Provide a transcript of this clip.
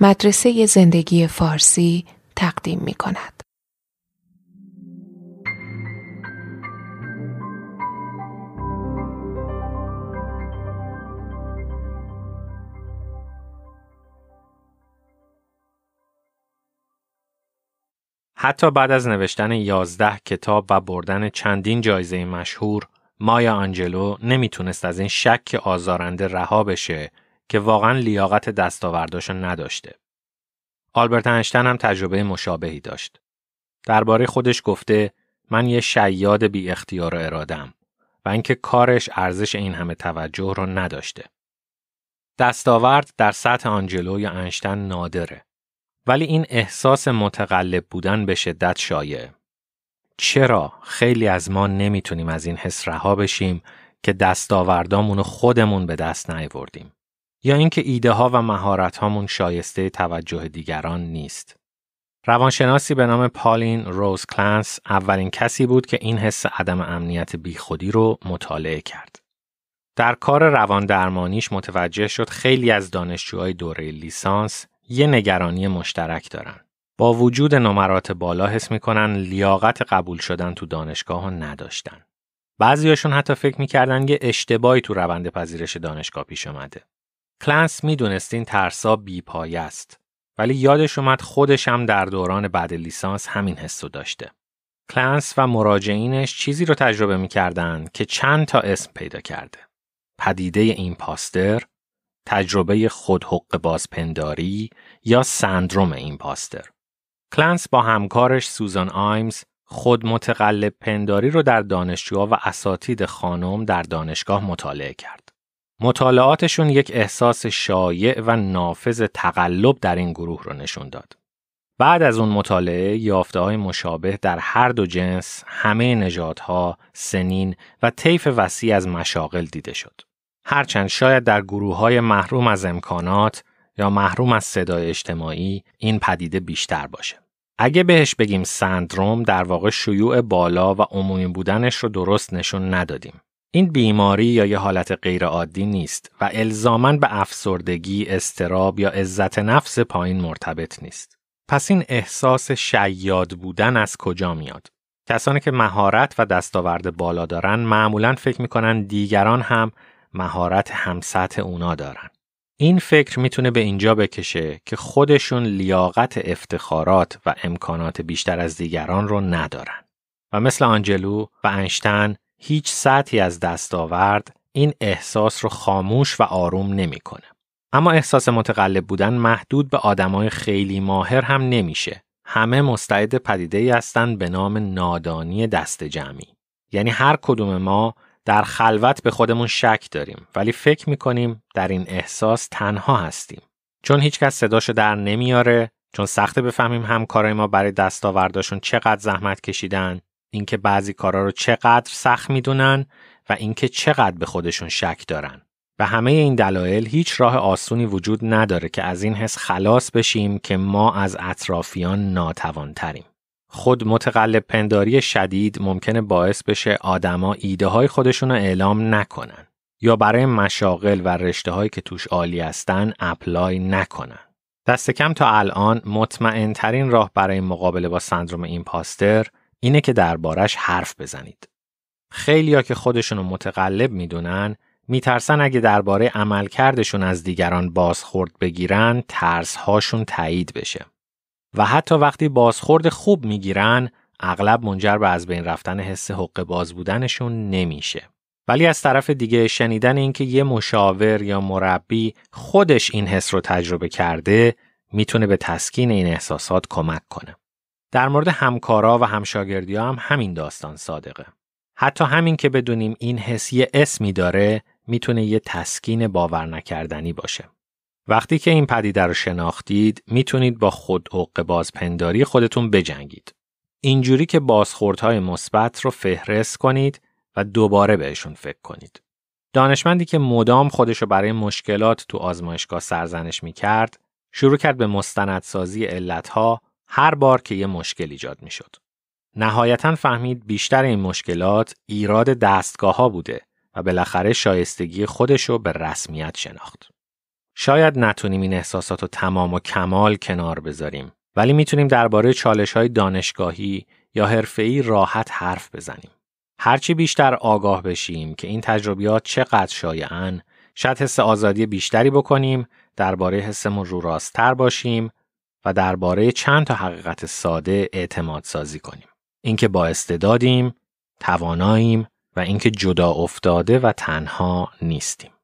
مدرسه زندگی فارسی تقدیم می کند. حتی بعد از نوشتن یازده کتاب و بردن چندین جایزه مشهور، مایا آنجلو نمیتونست از این شک آزارنده رها بشه که واقعا لیاقت دستاورداشو نداشته. آلبرت انشتن هم تجربه مشابهی داشت. درباره خودش گفته من یه شیاد بی اختیار و ارادم و اینکه کارش ارزش این همه توجه رو نداشته. دستاورد در سطح آنجلو یا انشتن نادره. ولی این احساس متقلب بودن به شدت شایع. چرا خیلی از ما نمیتونیم از این حس رها بشیم که دستاوردامونو خودمون به دست نیاوردیم؟ یا اینکه ایده ها و مهارت هامون شایسته توجه دیگران نیست. روانشناسی به نام پالین روز کلنس اولین کسی بود که این حس عدم امنیت بیخودی رو مطالعه کرد. در کار روان درمانیش متوجه شد خیلی از دانشجوهای دوره لیسانس یه نگرانی مشترک دارن. با وجود نمرات بالا حس میکنن لیاقت قبول شدن تو دانشگاه رو نداشتن. بعضیاشون حتی فکر میکردن یه اشتباهی تو روند پذیرش دانشگاه پیش کلنس میدونست این ترسا بیپایه است ولی یادش اومد خودش هم در دوران بعد لیسانس همین رو داشته. کلنس و مراجعینش چیزی رو تجربه میکردن که چند تا اسم پیدا کرده. پدیده این پاستر، تجربه خودحق بازپنداری یا سندروم این پاستر. کلنس با همکارش سوزان آیمز خود متقلب پنداری رو در دانشجوها و اساتید خانم در دانشگاه مطالعه کرد. مطالعاتشون یک احساس شایع و نافذ تقلب در این گروه رو نشون داد. بعد از اون مطالعه یافته های مشابه در هر دو جنس، همه نژادها، سنین و طیف وسیع از مشاغل دیده شد. هرچند شاید در گروه های محروم از امکانات یا محروم از صدای اجتماعی این پدیده بیشتر باشه. اگه بهش بگیم سندروم در واقع شیوع بالا و عمومی بودنش رو درست نشون ندادیم. این بیماری یا یه حالت غیرعادی نیست و الزامن به افسردگی، استراب یا عزت نفس پایین مرتبط نیست. پس این احساس شیاد بودن از کجا میاد؟ کسانی که مهارت و دستاورد بالا دارن معمولا فکر میکنن دیگران هم مهارت همسط اونا دارن. این فکر میتونه به اینجا بکشه که خودشون لیاقت افتخارات و امکانات بیشتر از دیگران رو ندارن. و مثل آنجلو و انشتن هیچ سطحی از دستاورد این احساس رو خاموش و آروم نمیکنه. اما احساس متقلب بودن محدود به آدمای خیلی ماهر هم نمیشه. همه مستعد پدیده ای هستند به نام نادانی دست جمعی. یعنی هر کدوم ما در خلوت به خودمون شک داریم ولی فکر میکنیم در این احساس تنها هستیم. چون هیچکس صداشو در نمیاره، چون سخته بفهمیم همکارای ما برای دستاورداشون چقدر زحمت کشیدن اینکه بعضی کارا رو چقدر سخت میدونن و اینکه چقدر به خودشون شک دارن. به همه این دلایل هیچ راه آسونی وجود نداره که از این حس خلاص بشیم که ما از اطرافیان ناتوانتریم. خود متقلب پنداری شدید ممکنه باعث بشه آدما ایده های خودشون رو اعلام نکنن یا برای مشاغل و رشته هایی که توش عالی هستن اپلای نکنن. دست کم تا الان مطمئن ترین راه برای مقابله با سندروم ایمپاستر اینه که دربارش حرف بزنید. خیلیا که خودشونو متقلب میدونن میترسن اگه درباره عملکردشون از دیگران بازخورد بگیرن ترس هاشون تایید بشه و حتی وقتی بازخورد خوب میگیرن اغلب منجر به از بین رفتن حس حق باز بودنشون نمیشه ولی از طرف دیگه شنیدن اینکه یه مشاور یا مربی خودش این حس رو تجربه کرده میتونه به تسکین این احساسات کمک کنه در مورد همکارا و همشاگردی هم همین داستان صادقه. حتی همین که بدونیم این حس یه اسمی داره میتونه یه تسکین باور نکردنی باشه. وقتی که این پدیده رو شناختید میتونید با خود حق بازپنداری خودتون بجنگید. اینجوری که بازخوردهای مثبت رو فهرست کنید و دوباره بهشون فکر کنید. دانشمندی که مدام خودش رو برای مشکلات تو آزمایشگاه سرزنش می شروع کرد به مستندسازی علتها هر بار که یه مشکل ایجاد می شد. نهایتا فهمید بیشتر این مشکلات ایراد دستگاه ها بوده و بالاخره شایستگی خودشو به رسمیت شناخت. شاید نتونیم این احساسات رو تمام و کمال کنار بذاریم ولی میتونیم درباره چالش های دانشگاهی یا حرفه‌ای راحت حرف بزنیم. هرچی بیشتر آگاه بشیم که این تجربیات چقدر شایعن، شاید حس آزادی بیشتری بکنیم، درباره حسمون رو راستتر باشیم و درباره چند تا حقیقت ساده اعتماد سازی کنیم. اینکه با استعدادیم، تواناییم و اینکه جدا افتاده و تنها نیستیم.